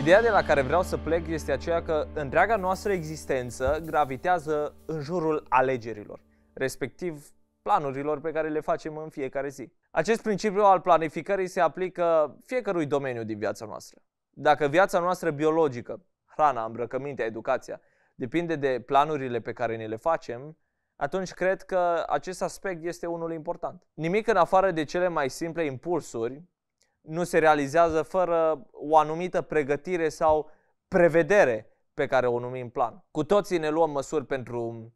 Ideea de la care vreau să plec este aceea că întreaga noastră existență gravitează în jurul alegerilor, respectiv planurilor pe care le facem în fiecare zi. Acest principiu al planificării se aplică fiecărui domeniu din viața noastră. Dacă viața noastră biologică, hrana, îmbrăcămintea, educația, depinde de planurile pe care ne le facem, atunci cred că acest aspect este unul important. Nimic în afară de cele mai simple impulsuri nu se realizează fără o anumită pregătire sau prevedere pe care o numim plan. Cu toții ne luăm măsuri pentru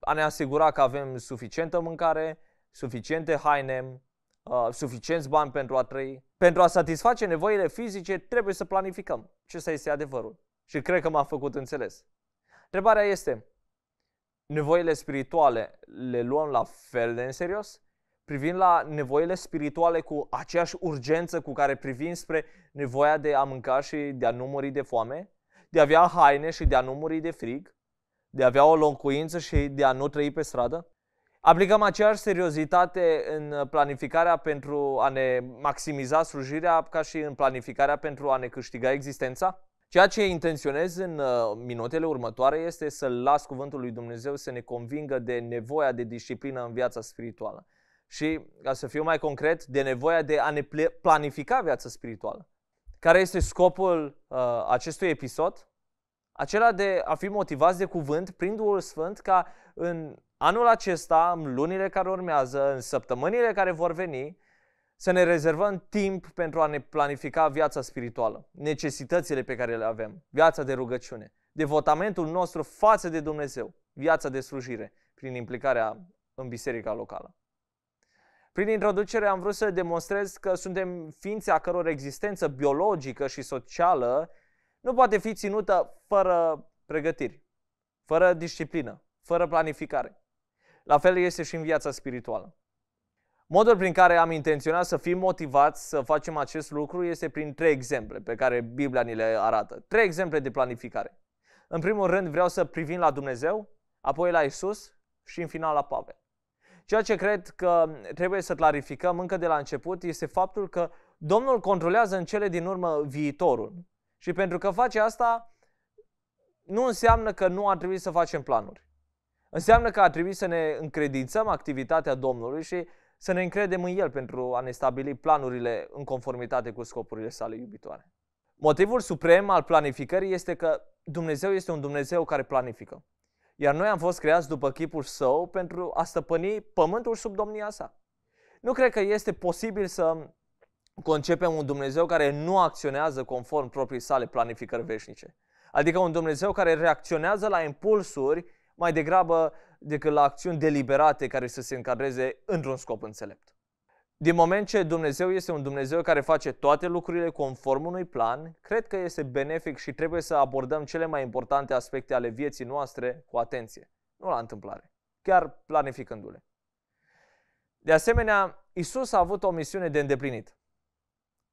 a ne asigura că avem suficientă mâncare, suficiente haine, uh, suficienți bani pentru a trăi. Pentru a satisface nevoile fizice trebuie să planificăm. Ce să este adevărul. Și cred că m-am făcut înțeles. Întrebarea este, nevoile spirituale le luăm la fel de în serios? privind la nevoile spirituale cu aceeași urgență cu care privim spre nevoia de a mânca și de a nu muri de foame, de a avea haine și de a nu muri de frig, de a avea o locuință și de a nu trăi pe stradă? Aplicăm aceeași seriozitate în planificarea pentru a ne maximiza slujirea ca și în planificarea pentru a ne câștiga existența? Ceea ce intenționez în uh, minutele următoare este să las cuvântul lui Dumnezeu să ne convingă de nevoia de disciplină în viața spirituală și, ca să fiu mai concret, de nevoia de a ne planifica viața spirituală. Care este scopul uh, acestui episod? Acela de a fi motivați de cuvânt prin Duhul Sfânt ca în anul acesta, în lunile care urmează, în săptămânile care vor veni, să ne rezervăm timp pentru a ne planifica viața spirituală, necesitățile pe care le avem, viața de rugăciune, devotamentul nostru față de Dumnezeu, viața de slujire, prin implicarea în biserica locală. Prin introducere am vrut să demonstrez că suntem ființe a căror existență biologică și socială nu poate fi ținută fără pregătiri, fără disciplină, fără planificare. La fel este și în viața spirituală. Modul prin care am intenționat să fim motivați să facem acest lucru este prin trei exemple pe care Biblia ni le arată. Trei exemple de planificare. În primul rând vreau să privim la Dumnezeu, apoi la Isus și în final la Pavel. Ceea ce cred că trebuie să clarificăm încă de la început este faptul că Domnul controlează în cele din urmă viitorul. Și pentru că face asta, nu înseamnă că nu ar trebui să facem planuri. Înseamnă că ar trebui să ne încredințăm activitatea Domnului și să ne încredem în El pentru a ne stabili planurile în conformitate cu scopurile sale iubitoare. Motivul suprem al planificării este că Dumnezeu este un Dumnezeu care planifică. Iar noi am fost creați după chipul său pentru a stăpâni pământul sub domnia sa. Nu cred că este posibil să concepem un Dumnezeu care nu acționează conform proprii sale planificări veșnice. Adică un Dumnezeu care reacționează la impulsuri mai degrabă decât la acțiuni deliberate care să se încadreze într-un scop înțelept. Din moment ce Dumnezeu este un Dumnezeu care face toate lucrurile conform unui plan, cred că este benefic și trebuie să abordăm cele mai importante aspecte ale vieții noastre cu atenție, nu la întâmplare, chiar planificându-le. De asemenea, Isus a avut o misiune de îndeplinit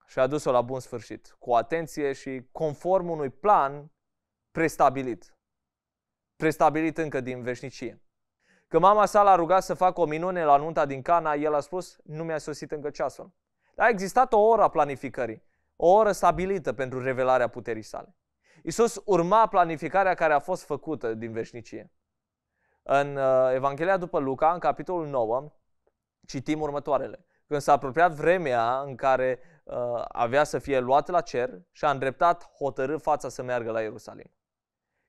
și a dus-o la bun sfârșit, cu atenție și conform unui plan prestabilit, prestabilit încă din veșnicie. Când mama sa l-a rugat să facă o minune la nunta din Cana, el a spus, nu mi-a sosit încă ceasul. Dar a existat o oră a planificării, o oră stabilită pentru revelarea puterii sale. Iisus urma planificarea care a fost făcută din veșnicie. În uh, Evanghelia după Luca, în capitolul 9, citim următoarele. Când s-a apropiat vremea în care uh, avea să fie luat la cer și a îndreptat hotărât fața să meargă la Ierusalim.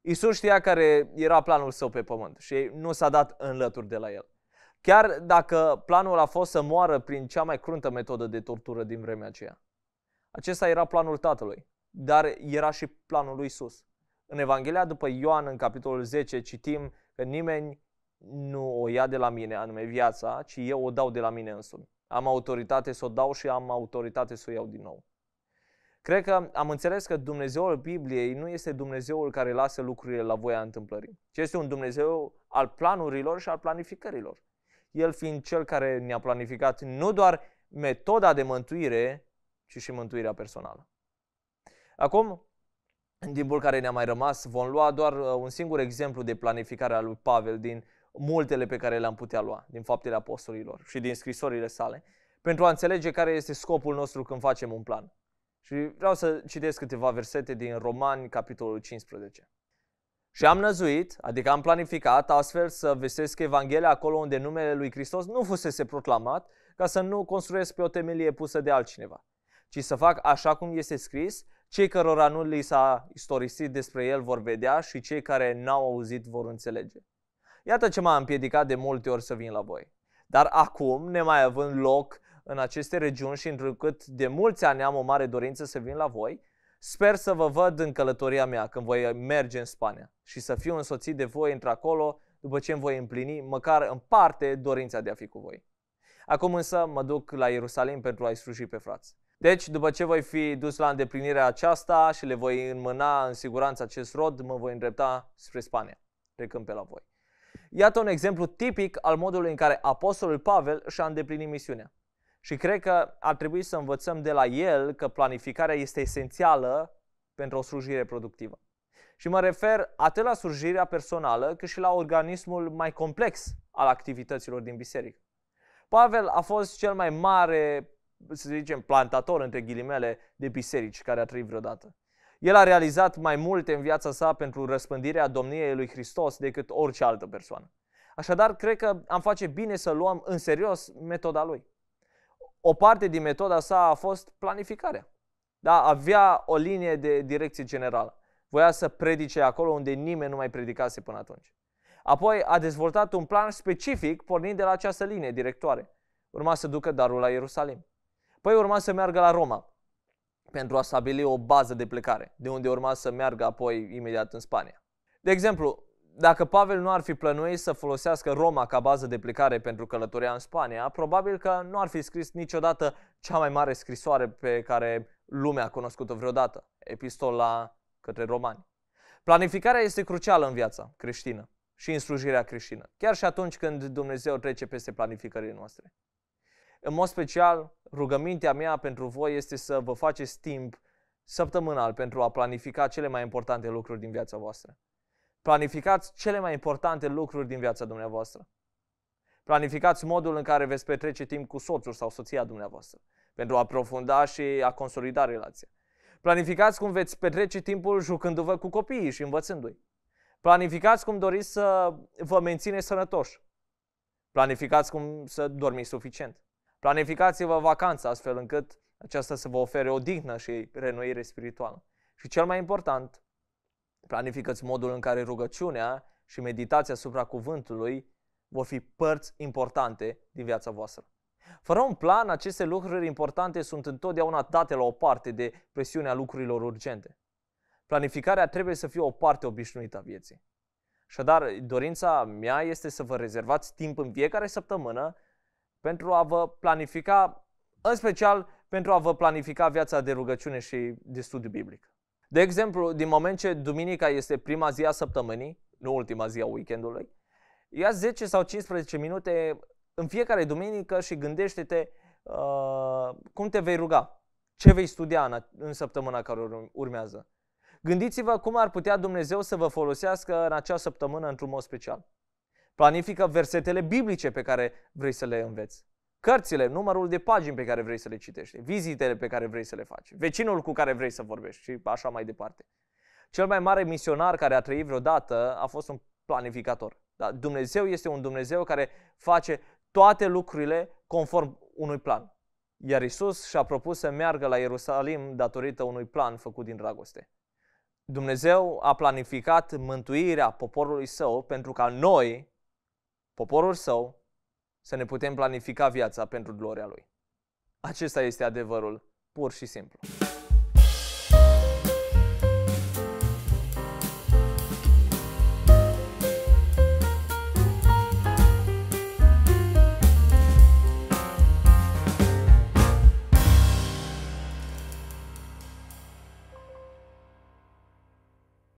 Isus știa care era planul său pe pământ și nu s-a dat înlături de la el. Chiar dacă planul a fost să moară prin cea mai cruntă metodă de tortură din vremea aceea. Acesta era planul Tatălui, dar era și planul lui Isus. În Evanghelia după Ioan, în capitolul 10, citim că nimeni nu o ia de la mine, anume viața, ci eu o dau de la mine însumi. Am autoritate să o dau și am autoritate să o iau din nou. Cred că am înțeles că Dumnezeul Bibliei nu este Dumnezeul care lasă lucrurile la voia întâmplării, ci este un Dumnezeu al planurilor și al planificărilor. El fiind cel care ne-a planificat nu doar metoda de mântuire, ci și mântuirea personală. Acum, în timpul care ne-a mai rămas, vom lua doar uh, un singur exemplu de planificare a lui Pavel din multele pe care le-am putea lua din faptele apostolilor și din scrisorile sale, pentru a înțelege care este scopul nostru când facem un plan. Și vreau să citesc câteva versete din Romani, capitolul 15. Și am năzuit, adică am planificat astfel să vestesc Evanghelia acolo unde numele lui Hristos nu fusese proclamat, ca să nu construiesc pe o temelie pusă de altcineva, ci să fac așa cum este scris, cei cărora nu li s-a istorisit despre el vor vedea și cei care n-au auzit vor înțelege. Iată ce m-a împiedicat de multe ori să vin la voi. Dar acum, nemai având loc în aceste regiuni și întrucât de mulți ani am o mare dorință să vin la voi, sper să vă văd în călătoria mea când voi merge în Spania și să fiu însoțit de voi într-acolo după ce îmi voi împlini măcar în parte dorința de a fi cu voi. Acum însă mă duc la Ierusalim pentru a-i sluji pe frați. Deci, după ce voi fi dus la îndeplinirea aceasta și le voi înmâna în siguranță acest rod, mă voi îndrepta spre Spania, trecând pe la voi. Iată un exemplu tipic al modului în care Apostolul Pavel și-a îndeplinit misiunea. Și cred că ar trebui să învățăm de la el că planificarea este esențială pentru o slujire productivă. Și mă refer atât la surgirea personală, cât și la organismul mai complex al activităților din biserică. Pavel a fost cel mai mare, să zicem, plantator, între ghilimele, de biserici care a trăit vreodată. El a realizat mai multe în viața sa pentru răspândirea domniei lui Hristos decât orice altă persoană. Așadar, cred că am face bine să luăm în serios metoda lui o parte din metoda sa a fost planificarea. Da, avea o linie de direcție generală. Voia să predice acolo unde nimeni nu mai predicase până atunci. Apoi a dezvoltat un plan specific pornind de la această linie directoare. Urma să ducă darul la Ierusalim. Păi urma să meargă la Roma pentru a stabili o bază de plecare, de unde urma să meargă apoi imediat în Spania. De exemplu, dacă Pavel nu ar fi plănuit să folosească Roma ca bază de plecare pentru călătoria în Spania, probabil că nu ar fi scris niciodată cea mai mare scrisoare pe care lumea a cunoscut-o vreodată, epistola către romani. Planificarea este crucială în viața creștină și în slujirea creștină, chiar și atunci când Dumnezeu trece peste planificările noastre. În mod special, rugămintea mea pentru voi este să vă faceți timp săptămânal pentru a planifica cele mai importante lucruri din viața voastră. Planificați cele mai importante lucruri din viața dumneavoastră. Planificați modul în care veți petrece timp cu soțul sau soția dumneavoastră pentru a aprofunda și a consolida relația. Planificați cum veți petrece timpul jucându-vă cu copiii și învățându-i. Planificați cum doriți să vă mențineți sănătoși. Planificați cum să dormiți suficient. Planificați-vă vacanța astfel încât aceasta să vă ofere o dignă și renuire spirituală. Și cel mai important, Planifică-ți modul în care rugăciunea și meditația asupra cuvântului vor fi părți importante din viața voastră. Fără un plan, aceste lucruri importante sunt întotdeauna date la o parte de presiunea lucrurilor urgente. Planificarea trebuie să fie o parte obișnuită a vieții. Așadar, dorința mea este să vă rezervați timp în fiecare săptămână pentru a vă planifica, în special pentru a vă planifica viața de rugăciune și de studiu biblic. De exemplu, din moment ce duminica este prima zi a săptămânii, nu ultima zi a weekendului, ia 10 sau 15 minute în fiecare duminică și gândește-te uh, cum te vei ruga, ce vei studia în, în săptămâna care urmează. Gândiți-vă cum ar putea Dumnezeu să vă folosească în acea săptămână într-un mod special. Planifică versetele biblice pe care vrei să le înveți cărțile, numărul de pagini pe care vrei să le citești, vizitele pe care vrei să le faci, vecinul cu care vrei să vorbești și așa mai departe. Cel mai mare misionar care a trăit vreodată a fost un planificator. Dar Dumnezeu este un Dumnezeu care face toate lucrurile conform unui plan. Iar Isus și-a propus să meargă la Ierusalim datorită unui plan făcut din dragoste. Dumnezeu a planificat mântuirea poporului său pentru ca noi, poporul său, să ne putem planifica viața pentru gloria Lui. Acesta este adevărul, pur și simplu.